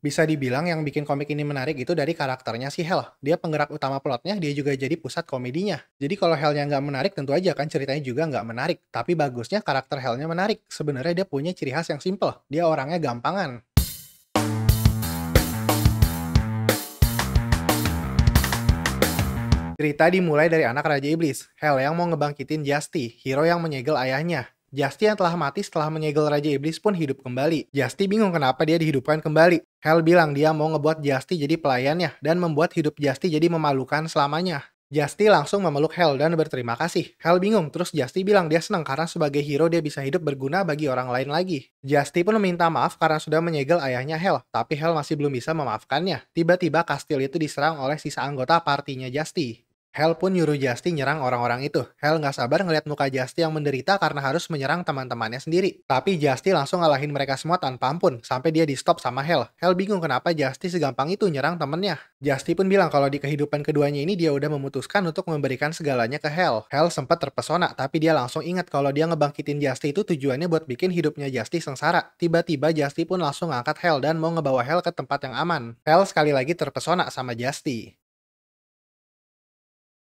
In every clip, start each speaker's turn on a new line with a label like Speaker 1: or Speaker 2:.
Speaker 1: bisa dibilang yang bikin komik ini menarik itu dari karakternya si Hell. Dia penggerak utama plotnya, dia juga jadi pusat komedinya. Jadi kalau Hellnya nggak menarik, tentu aja kan ceritanya juga nggak menarik. Tapi bagusnya karakter Hellnya menarik. Sebenarnya dia punya ciri khas yang simple. Dia orangnya gampangan. Cerita dimulai dari anak Raja Iblis, Hell yang mau ngebangkitin Justy, hero yang menyegel ayahnya. Justy yang telah mati setelah menyegel Raja Iblis pun hidup kembali. Justy bingung kenapa dia dihidupkan kembali. Hal bilang dia mau ngebuat Justy jadi pelayannya dan membuat hidup Justy jadi memalukan selamanya. Justy langsung memeluk Hell dan berterima kasih. Hell bingung, terus Justy bilang dia senang karena sebagai hero dia bisa hidup berguna bagi orang lain lagi. Justy pun meminta maaf karena sudah menyegel ayahnya Hell, tapi Hell masih belum bisa memaafkannya. Tiba-tiba kastil itu diserang oleh sisa anggota partinya Justy. Hell pun nyuruh Justy nyerang orang-orang itu. Hell nggak sabar ngeliat muka Justy yang menderita karena harus menyerang teman-temannya sendiri. Tapi Justy langsung ngalahin mereka semua tanpa ampun, sampai dia di stop sama Hell. Hell bingung kenapa Justy segampang itu nyerang temennya. Justy pun bilang kalau di kehidupan keduanya ini dia udah memutuskan untuk memberikan segalanya ke Hell. Hell sempat terpesona, tapi dia langsung ingat kalau dia ngebangkitin Justy itu tujuannya buat bikin hidupnya Justy sengsara. Tiba-tiba Justy pun langsung ngangkat Hell dan mau ngebawa Hell ke tempat yang aman. Hell sekali lagi terpesona sama Justy.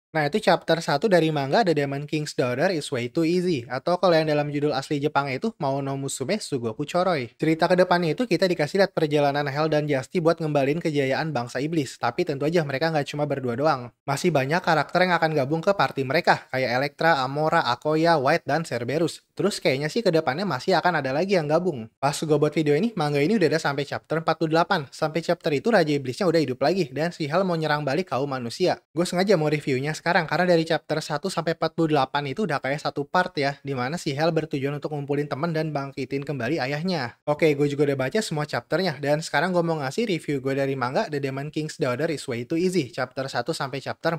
Speaker 1: Nah, itu chapter 1 dari manga The Demon King's Daughter is Way Too Easy atau kalau yang dalam judul asli Jepang itu Mau no Musume Sugoku Choroi. Cerita kedepannya itu kita dikasih lihat perjalanan Hell dan Justy buat ngembalin kejayaan bangsa iblis, tapi tentu aja mereka nggak cuma berdua doang. Masih banyak karakter yang akan gabung ke party mereka, kayak Elektra, Amora, Akoya, White, dan Cerberus. Terus kayaknya sih kedepannya masih akan ada lagi yang gabung. Pas gue buat video ini, manga ini udah ada sampai chapter 48. Sampai chapter itu Raja Iblisnya udah hidup lagi, dan si Hal mau nyerang balik kaum manusia. Gue sengaja mau reviewnya sekarang, karena dari chapter 1 sampai 48 itu udah kayak satu part ya, dimana si Hal bertujuan untuk ngumpulin temen dan bangkitin kembali ayahnya. Oke, gue juga udah baca semua chapternya, dan sekarang gue mau ngasih review gue dari manga The Demon King's Daughter is Way Too Easy, chapter 1 sampai chapter 48.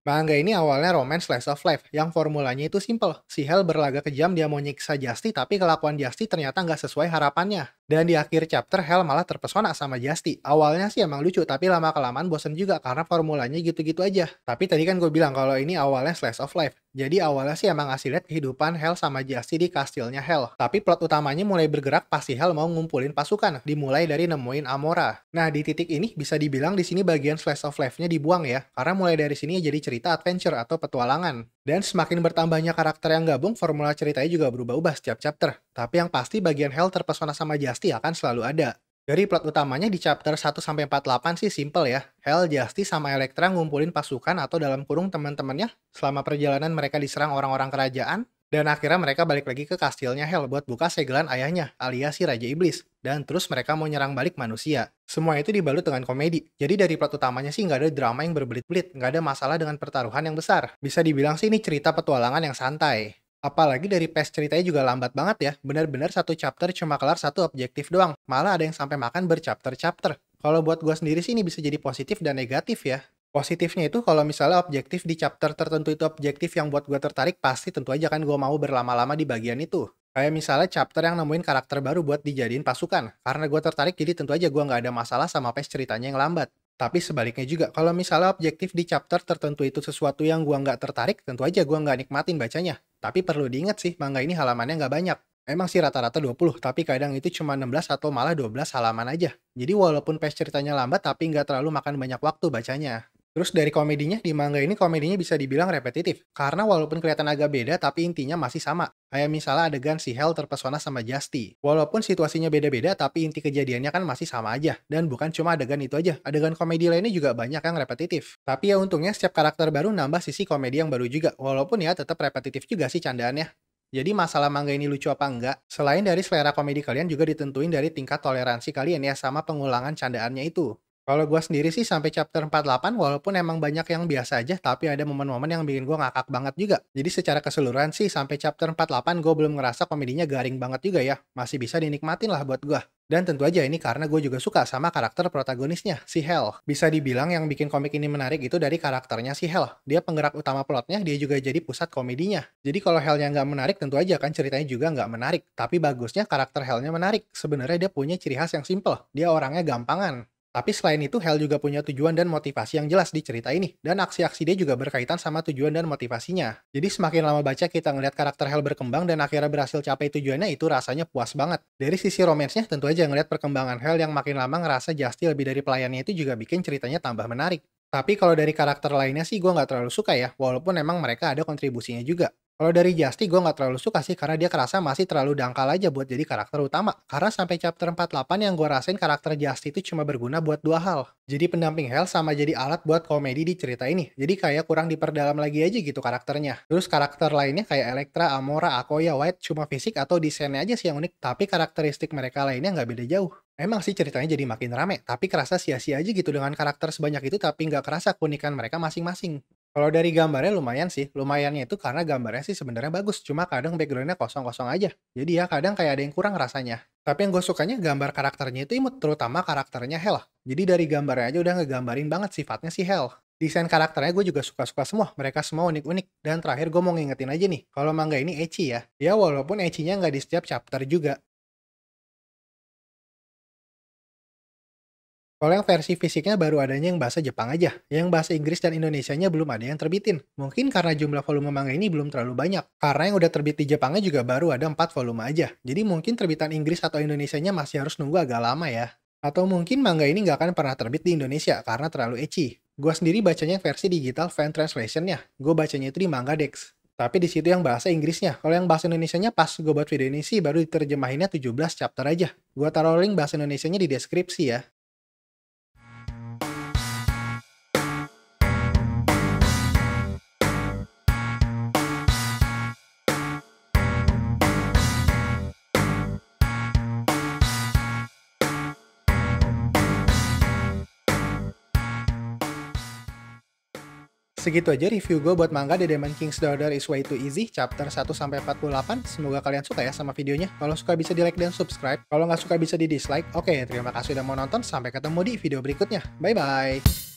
Speaker 1: Manga ini awalnya romance slice of life, yang formulanya itu simple. Si Hell berlaga kejam, dia mau nyiksa Justy, tapi kelakuan Justy ternyata nggak sesuai harapannya. Dan di akhir chapter, Hell malah terpesona sama Justy. Awalnya sih emang lucu, tapi lama-kelamaan bosen juga karena formulanya gitu-gitu aja. Tapi tadi kan gue bilang kalau ini awalnya slice of life. Jadi awalnya sih emang ngasih lihat kehidupan Hell sama Justy di kastilnya Hell. Tapi plot utamanya mulai bergerak pas si Hel mau ngumpulin pasukan, dimulai dari nemuin Amora. Nah, di titik ini bisa dibilang di sini bagian slice of life-nya dibuang ya, karena mulai dari sini jadi cerita adventure atau petualangan. Dan semakin bertambahnya karakter yang gabung, formula ceritanya juga berubah-ubah setiap chapter. Tapi yang pasti bagian Hell terpesona sama Justy akan selalu ada. Dari plot utamanya di chapter 1-48 sih simple ya. Hell, Justy, sama Elektra ngumpulin pasukan atau dalam kurung teman-temannya selama perjalanan mereka diserang orang-orang kerajaan dan akhirnya mereka balik lagi ke kastilnya Hel buat buka segelan ayahnya, alias si Raja Iblis. Dan terus mereka mau nyerang balik manusia. Semua itu dibalut dengan komedi. Jadi dari plot utamanya sih nggak ada drama yang berbelit-belit, nggak ada masalah dengan pertaruhan yang besar. Bisa dibilang sih ini cerita petualangan yang santai. Apalagi dari pace ceritanya juga lambat banget ya. Benar-benar satu chapter cuma kelar satu objektif doang. Malah ada yang sampai makan berchapter-chapter. Kalau buat gue sendiri sih ini bisa jadi positif dan negatif ya positifnya itu kalau misalnya objektif di chapter tertentu itu objektif yang buat gue tertarik pasti tentu aja kan gue mau berlama-lama di bagian itu kayak misalnya chapter yang nemuin karakter baru buat dijadiin pasukan karena gue tertarik jadi tentu aja gue nggak ada masalah sama pace ceritanya yang lambat tapi sebaliknya juga kalau misalnya objektif di chapter tertentu itu sesuatu yang gue nggak tertarik tentu aja gue nggak nikmatin bacanya tapi perlu diingat sih manga ini halamannya nggak banyak Emang sih rata-rata 20, tapi kadang itu cuma 16 atau malah 12 halaman aja. Jadi walaupun pace ceritanya lambat, tapi nggak terlalu makan banyak waktu bacanya. Terus dari komedinya, di manga ini komedinya bisa dibilang repetitif. Karena walaupun kelihatan agak beda, tapi intinya masih sama. Kayak misalnya adegan si Hell terpesona sama Justy. Walaupun situasinya beda-beda, tapi inti kejadiannya kan masih sama aja. Dan bukan cuma adegan itu aja, adegan komedi lainnya juga banyak yang repetitif. Tapi ya untungnya setiap karakter baru nambah sisi komedi yang baru juga. Walaupun ya tetap repetitif juga sih candaannya. Jadi masalah manga ini lucu apa enggak? Selain dari selera komedi kalian juga ditentuin dari tingkat toleransi kalian ya sama pengulangan candaannya itu. Kalau gue sendiri sih sampai chapter 48 walaupun emang banyak yang biasa aja tapi ada momen-momen yang bikin gue ngakak banget juga. Jadi secara keseluruhan sih sampai chapter 48 gue belum ngerasa komedinya garing banget juga ya. Masih bisa dinikmatin lah buat gue. Dan tentu aja ini karena gue juga suka sama karakter protagonisnya, si Hell. Bisa dibilang yang bikin komik ini menarik itu dari karakternya si Hell. Dia penggerak utama plotnya, dia juga jadi pusat komedinya. Jadi kalau Hellnya nggak menarik, tentu aja kan ceritanya juga nggak menarik. Tapi bagusnya karakter Hellnya menarik. Sebenarnya dia punya ciri khas yang simple. Dia orangnya gampangan. Tapi selain itu, Hell juga punya tujuan dan motivasi yang jelas di cerita ini, dan aksi-aksi dia juga berkaitan sama tujuan dan motivasinya. Jadi semakin lama baca kita ngelihat karakter Hell berkembang dan akhirnya berhasil capai tujuannya itu rasanya puas banget. Dari sisi romansnya, tentu aja ngelihat perkembangan Hell yang makin lama ngerasa Justy lebih dari pelayannya itu juga bikin ceritanya tambah menarik. Tapi kalau dari karakter lainnya sih gue nggak terlalu suka ya, walaupun emang mereka ada kontribusinya juga. Kalau dari Justy gue gak terlalu suka sih karena dia kerasa masih terlalu dangkal aja buat jadi karakter utama. Karena sampai chapter 48 yang gue rasain karakter Justy itu cuma berguna buat dua hal. Jadi pendamping Hell sama jadi alat buat komedi di cerita ini. Jadi kayak kurang diperdalam lagi aja gitu karakternya. Terus karakter lainnya kayak Elektra, Amora, Akoya, White cuma fisik atau desainnya aja sih yang unik. Tapi karakteristik mereka lainnya nggak beda jauh. Emang sih ceritanya jadi makin rame, tapi kerasa sia-sia aja gitu dengan karakter sebanyak itu tapi nggak kerasa keunikan mereka masing-masing. Kalau dari gambarnya lumayan sih, lumayannya itu karena gambarnya sih sebenarnya bagus, cuma kadang backgroundnya kosong-kosong aja. Jadi ya kadang kayak ada yang kurang rasanya. Tapi yang gue sukanya gambar karakternya itu imut, terutama karakternya Hell. Jadi dari gambarnya aja udah ngegambarin banget sifatnya si Hell. Desain karakternya gue juga suka-suka semua, mereka semua unik-unik. Dan terakhir gue mau ngingetin aja nih, kalau manga ini ecchi ya. Ya walaupun ecchi-nya nggak di setiap chapter juga, Kalau yang versi fisiknya baru adanya yang bahasa Jepang aja, yang bahasa Inggris dan Indonesianya belum ada yang terbitin. Mungkin karena jumlah volume manga ini belum terlalu banyak. Karena yang udah terbit di Jepangnya juga baru ada 4 volume aja. Jadi mungkin terbitan Inggris atau Indonesianya masih harus nunggu agak lama ya. Atau mungkin manga ini nggak akan pernah terbit di Indonesia karena terlalu ecchi. Gue sendiri bacanya versi digital fan translationnya. nya Gue bacanya itu di Manga Dex. Tapi di situ yang bahasa Inggrisnya. Kalau yang bahasa Indonesianya pas gue buat video ini sih baru diterjemahinnya 17 chapter aja. Gue taruh link bahasa Indonesianya di deskripsi ya. Segitu aja review gue buat manga The Demon King's Daughter is Way Too Easy, chapter 1-48. Semoga kalian suka ya sama videonya. Kalau suka bisa di like dan subscribe. Kalau nggak suka bisa di dislike. Oke, terima kasih udah mau nonton. Sampai ketemu di video berikutnya. Bye-bye.